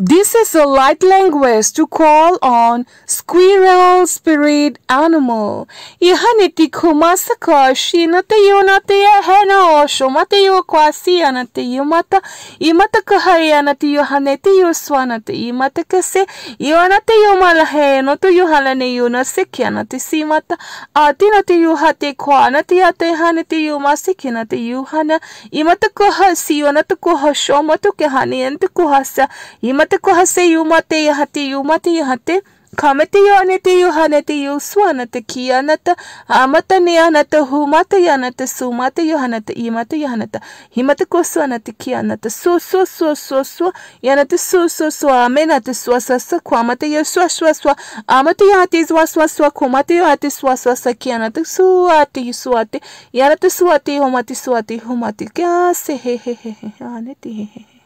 This is a light language to call on squirrel spirit animal. यह नितिखु masaka shinate yonate heno shomate yo kwasi anate yo mata imata kahai anate yo hanete yo swanate imata kase yonate yo malahe no to yo halane yo na seki anate simata atinate yo hate kwanate ate hanate yo maseki nate yo hana imata kohasi yonate kohashomatu kehani ente kohasa imata Matako hase you mate ya hati you mate ya hate. Kamete yo anete yo hanete yo swanate kiyanata amata neyanata humata yanata sumata yohanata imata yohanata himata koswanate kiyanata so so so so so yanata so so so amenate swa sa sa kwamate yo swa swa swa amate yate swa swa swa kumate yo ate swa swa sa kiyanata suate yo suate yanata suate homate suate humate kya se he he he he anete he he he